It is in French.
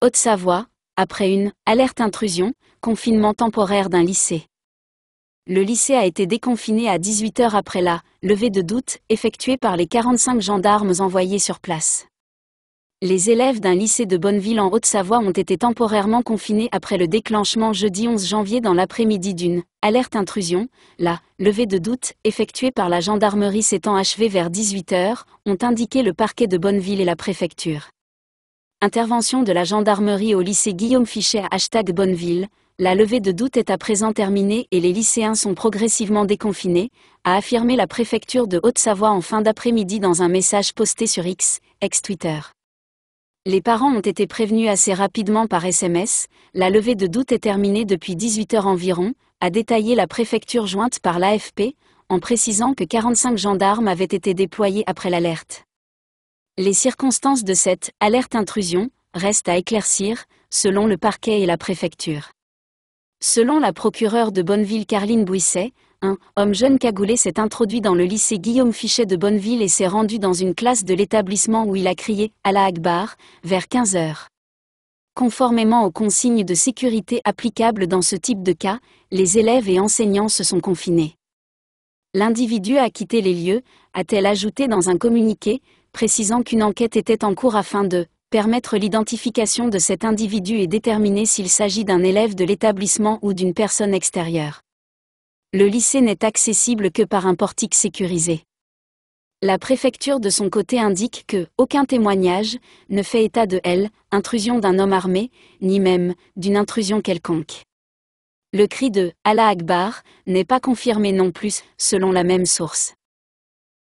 Haute-Savoie, après une alerte intrusion, confinement temporaire d'un lycée. Le lycée a été déconfiné à 18h après la levée de doute effectuée par les 45 gendarmes envoyés sur place. Les élèves d'un lycée de Bonneville en Haute-Savoie ont été temporairement confinés après le déclenchement jeudi 11 janvier dans l'après-midi d'une alerte intrusion. La levée de doute effectuée par la gendarmerie s'étant achevée vers 18h, ont indiqué le parquet de Bonneville et la préfecture. Intervention de la gendarmerie au lycée Guillaume Fichet à hashtag Bonneville. La levée de doute est à présent terminée et les lycéens sont progressivement déconfinés, a affirmé la préfecture de Haute-Savoie en fin d'après-midi dans un message posté sur X, ex-Twitter. Les parents ont été prévenus assez rapidement par SMS, la levée de doute est terminée depuis 18h environ, a détaillé la préfecture jointe par l'AFP, en précisant que 45 gendarmes avaient été déployés après l'alerte. Les circonstances de cette alerte intrusion restent à éclaircir, selon le parquet et la préfecture. Selon la procureure de Bonneville Carline Bouisset, un homme jeune cagoulé s'est introduit dans le lycée Guillaume Fichet de Bonneville et s'est rendu dans une classe de l'établissement où il a crié Allah Akbar vers 15 heures. Conformément aux consignes de sécurité applicables dans ce type de cas, les élèves et enseignants se sont confinés. L'individu a quitté les lieux, a-t-elle ajouté dans un communiqué, précisant qu'une enquête était en cours afin de permettre l'identification de cet individu et déterminer s'il s'agit d'un élève de l'établissement ou d'une personne extérieure. Le lycée n'est accessible que par un portique sécurisé. La préfecture de son côté indique que aucun témoignage ne fait état de elle, intrusion d'un homme armé, ni même d'une intrusion quelconque. Le cri de Allah Akbar n'est pas confirmé non plus, selon la même source.